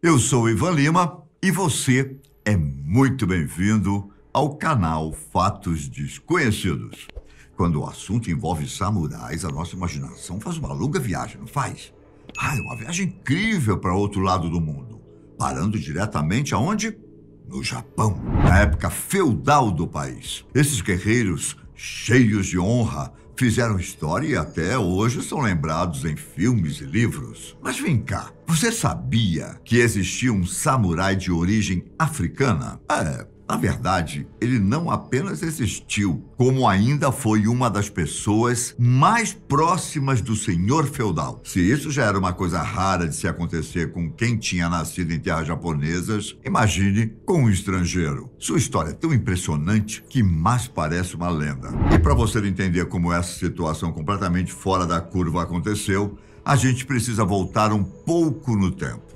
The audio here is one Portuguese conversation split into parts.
Eu sou Ivan Lima e você é muito bem-vindo ao canal Fatos Desconhecidos. Quando o assunto envolve samurais, a nossa imaginação faz uma longa viagem, não faz? Ah, é uma viagem incrível para outro lado do mundo, parando diretamente aonde? No Japão, na época feudal do país. Esses guerreiros, cheios de honra, fizeram história e até hoje são lembrados em filmes e livros. Mas vem cá, você sabia que existia um samurai de origem africana? É, na verdade, ele não apenas existiu, como ainda foi uma das pessoas mais próximas do senhor feudal. Se isso já era uma coisa rara de se acontecer com quem tinha nascido em terras japonesas, imagine com um estrangeiro. Sua história é tão impressionante que mais parece uma lenda. E para você entender como essa situação completamente fora da curva aconteceu, a gente precisa voltar um pouco no tempo.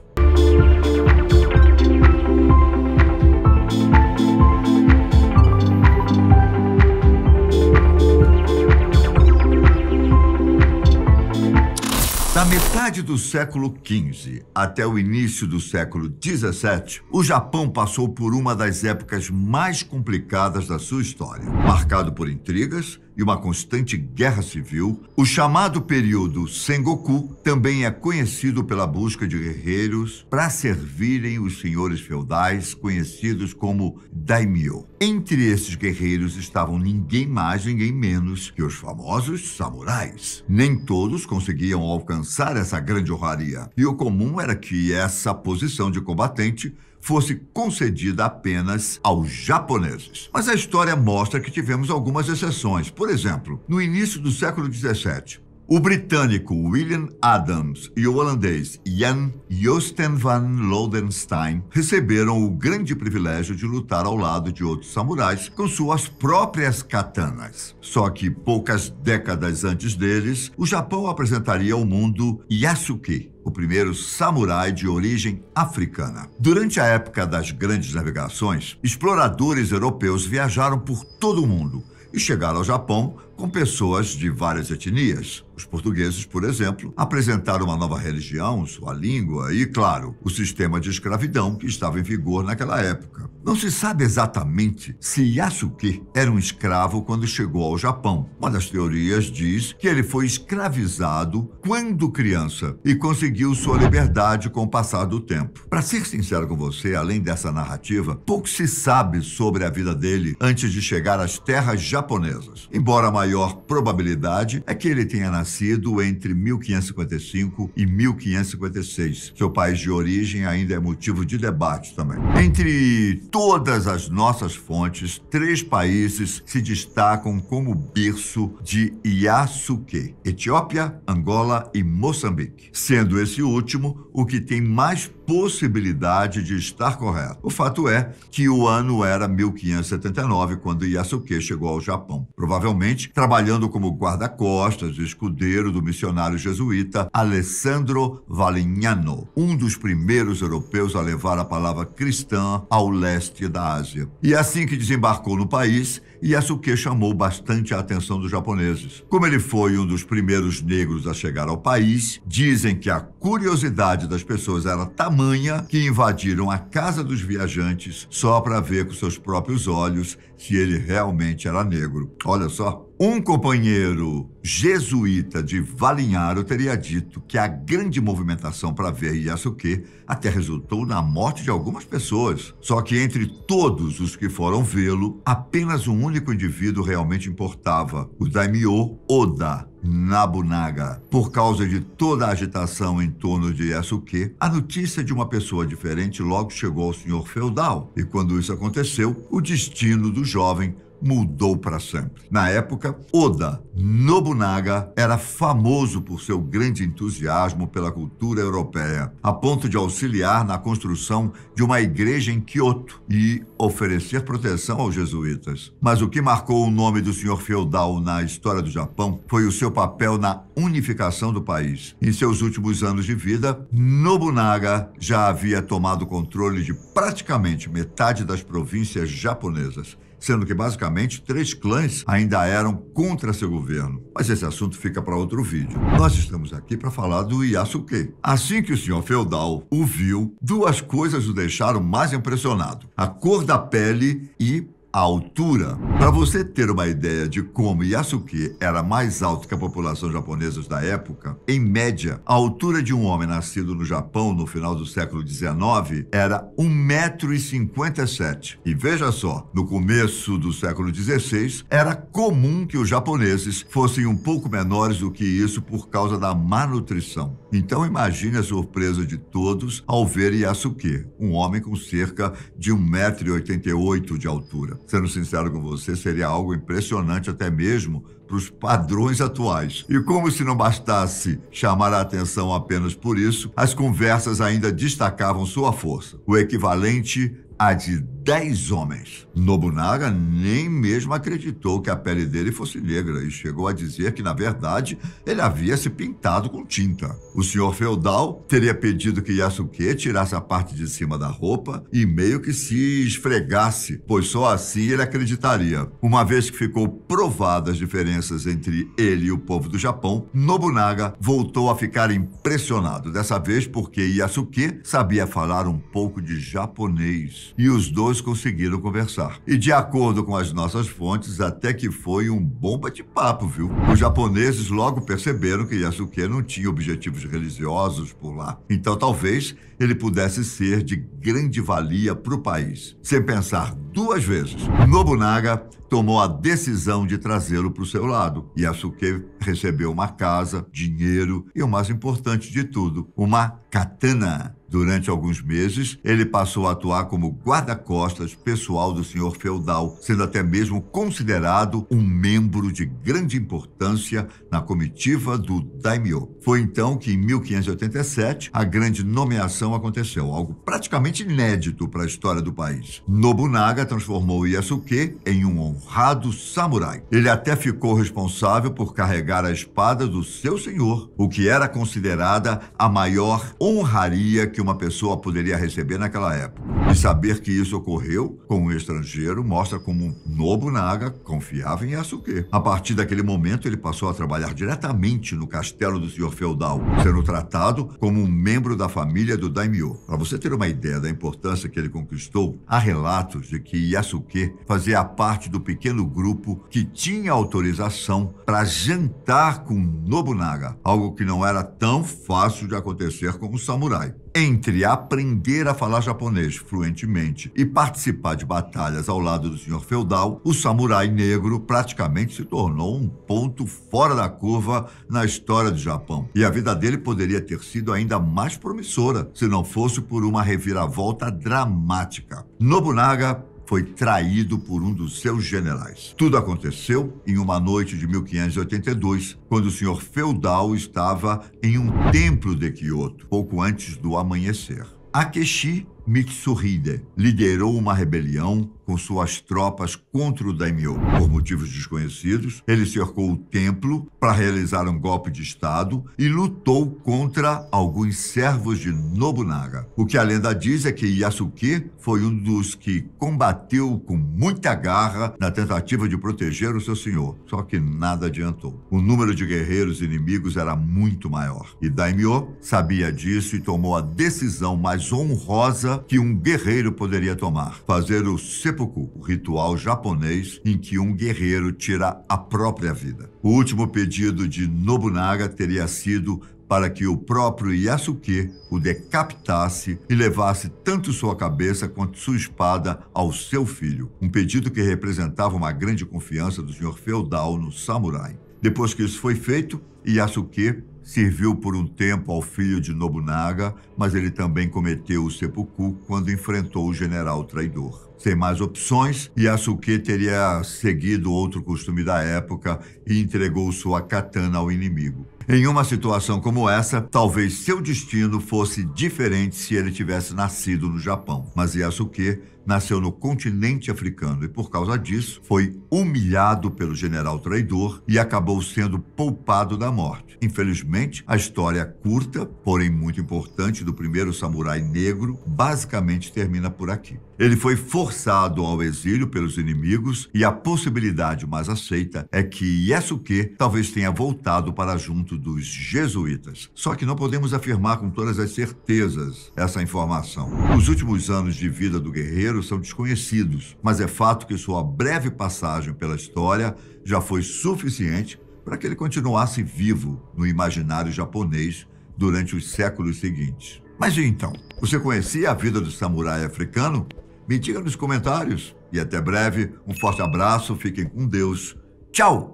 metade do século XV até o início do século XVII, o Japão passou por uma das épocas mais complicadas da sua história, marcado por intrigas, e uma constante guerra civil, o chamado período Sengoku também é conhecido pela busca de guerreiros para servirem os senhores feudais conhecidos como daimyo. Entre esses guerreiros estavam ninguém mais, ninguém menos que os famosos samurais. Nem todos conseguiam alcançar essa grande honraria, e o comum era que essa posição de combatente fosse concedida apenas aos japoneses. Mas a história mostra que tivemos algumas exceções. Por exemplo, no início do século XVII, o britânico William Adams e o holandês Jan Josten van Lodenstein receberam o grande privilégio de lutar ao lado de outros samurais com suas próprias katanas. Só que poucas décadas antes deles, o Japão apresentaria ao mundo Yasuke, o primeiro samurai de origem africana. Durante a época das grandes navegações, exploradores europeus viajaram por todo o mundo e chegaram ao Japão com pessoas de várias etnias. Os portugueses, por exemplo, apresentaram uma nova religião, sua língua e, claro, o sistema de escravidão que estava em vigor naquela época. Não se sabe exatamente se Yasuke era um escravo quando chegou ao Japão. Uma das teorias diz que ele foi escravizado quando criança e conseguiu sua liberdade com o passar do tempo. Para ser sincero com você, além dessa narrativa, pouco se sabe sobre a vida dele antes de chegar às terras japonesas. Embora a maior probabilidade é que ele tenha nascido nascido entre 1555 e 1556. Seu país de origem ainda é motivo de debate também. Entre todas as nossas fontes, três países se destacam como berço de Yasuke: Etiópia, Angola e Moçambique, sendo esse último o que tem mais possibilidade de estar correto. O fato é que o ano era 1579, quando Yasuke chegou ao Japão. Provavelmente trabalhando como guarda-costas, escudeiro do missionário jesuíta Alessandro Valignano, um dos primeiros europeus a levar a palavra cristã ao leste da Ásia. E assim que desembarcou no país, e que chamou bastante a atenção dos japoneses. Como ele foi um dos primeiros negros a chegar ao país, dizem que a curiosidade das pessoas era tamanha que invadiram a casa dos viajantes só para ver com seus próprios olhos se ele realmente era negro. Olha só. Um companheiro jesuíta de Valinharo teria dito que a grande movimentação para ver Yasuke até resultou na morte de algumas pessoas. Só que entre todos os que foram vê-lo, apenas um único indivíduo realmente importava: o daimyo Oda. Nabunaga. Por causa de toda a agitação em torno de Yasuke, a notícia de uma pessoa diferente logo chegou ao senhor feudal, e quando isso aconteceu, o destino do jovem mudou para sempre. Na época, Oda Nobunaga era famoso por seu grande entusiasmo pela cultura europeia, a ponto de auxiliar na construção de uma igreja em Kyoto e oferecer proteção aos jesuítas. Mas o que marcou o nome do senhor feudal na história do Japão foi o seu papel na unificação do país. Em seus últimos anos de vida, Nobunaga já havia tomado controle de praticamente metade das províncias japonesas sendo que basicamente três clãs ainda eram contra seu governo. Mas esse assunto fica para outro vídeo. Nós estamos aqui para falar do Yasuke. Assim que o senhor feudal o viu, duas coisas o deixaram mais impressionado: a cor da pele e a altura. Para você ter uma ideia de como Yasuke era mais alto que a população japonesa da época, em média, a altura de um homem nascido no Japão no final do século XIX era 1,57m. E veja só, no começo do século XVI, era comum que os japoneses fossem um pouco menores do que isso por causa da má nutrição. Então imagine a surpresa de todos ao ver Yasuke, um homem com cerca de 1,88m de altura sendo sincero com você, seria algo impressionante até mesmo para os padrões atuais. E como se não bastasse chamar a atenção apenas por isso, as conversas ainda destacavam sua força, o equivalente a de dez homens. Nobunaga nem mesmo acreditou que a pele dele fosse negra e chegou a dizer que, na verdade, ele havia se pintado com tinta. O senhor feudal teria pedido que Yasuke tirasse a parte de cima da roupa e meio que se esfregasse, pois só assim ele acreditaria. Uma vez que ficou provadas as diferenças entre ele e o povo do Japão, Nobunaga voltou a ficar impressionado, dessa vez porque Yasuke sabia falar um pouco de japonês e os dois conseguiram conversar. E de acordo com as nossas fontes, até que foi um bom bate-papo, viu? Os japoneses logo perceberam que Yasuke não tinha objetivos religiosos por lá. Então talvez ele pudesse ser de grande valia para o país. Sem pensar duas vezes, Nobunaga tomou a decisão de trazê-lo para o seu lado. Yasuke recebeu uma casa, dinheiro e, o mais importante de tudo, uma katana. Durante alguns meses, ele passou a atuar como guarda-costas pessoal do senhor feudal, sendo até mesmo considerado um membro de grande importância na comitiva do daimyo. Foi então que, em 1587, a grande nomeação não aconteceu, algo praticamente inédito para a história do país. Nobunaga transformou Yasuke em um honrado samurai. Ele até ficou responsável por carregar a espada do seu senhor, o que era considerada a maior honraria que uma pessoa poderia receber naquela época. E saber que isso ocorreu com um estrangeiro mostra como Nobunaga confiava em Yasuke. A partir daquele momento, ele passou a trabalhar diretamente no castelo do senhor feudal, sendo tratado como um membro da família do daimyo. Para você ter uma ideia da importância que ele conquistou, há relatos de que Yasuke fazia parte do pequeno grupo que tinha autorização para jantar com Nobunaga, algo que não era tão fácil de acontecer com o samurai entre aprender a falar japonês fluentemente e participar de batalhas ao lado do senhor feudal, o samurai negro praticamente se tornou um ponto fora da curva na história do Japão. E a vida dele poderia ter sido ainda mais promissora se não fosse por uma reviravolta dramática. Nobunaga foi traído por um dos seus generais. Tudo aconteceu em uma noite de 1582, quando o senhor feudal estava em um templo de Kyoto, pouco antes do amanhecer. Akeshi Mitsuhide liderou uma rebelião com suas tropas contra o daimyo. Por motivos desconhecidos, ele cercou o templo para realizar um golpe de estado e lutou contra alguns servos de Nobunaga. O que a lenda diz é que Yasuke foi um dos que combateu com muita garra na tentativa de proteger o seu senhor, só que nada adiantou. O número de guerreiros inimigos era muito maior e daimyo sabia disso e tomou a decisão mais honrosa que um guerreiro poderia tomar. Fazer o seppuku, o ritual japonês em que um guerreiro tira a própria vida. O último pedido de Nobunaga teria sido para que o próprio Yasuke o decapitasse e levasse tanto sua cabeça quanto sua espada ao seu filho, um pedido que representava uma grande confiança do senhor feudal no samurai. Depois que isso foi feito, Yasuke Serviu por um tempo ao filho de Nobunaga, mas ele também cometeu o seppuku quando enfrentou o general traidor. Sem mais opções, Yasuke teria seguido outro costume da época e entregou sua katana ao inimigo. Em uma situação como essa, talvez seu destino fosse diferente se ele tivesse nascido no Japão. Mas Yasuke nasceu no continente africano e, por causa disso, foi humilhado pelo general traidor e acabou sendo poupado da morte. Infelizmente, a história é curta, porém muito importante, do primeiro samurai negro basicamente termina por aqui. Ele foi forçado ao exílio pelos inimigos e a possibilidade mais aceita é que Yasuke talvez tenha voltado para junto dos jesuítas. Só que não podemos afirmar com todas as certezas essa informação. Os últimos anos de vida do guerreiro são desconhecidos, mas é fato que sua breve passagem pela história já foi suficiente para que ele continuasse vivo no imaginário japonês durante os séculos seguintes. Mas e então? Você conhecia a vida do samurai africano? Me diga nos comentários. E até breve, um forte abraço, fiquem com Deus. Tchau!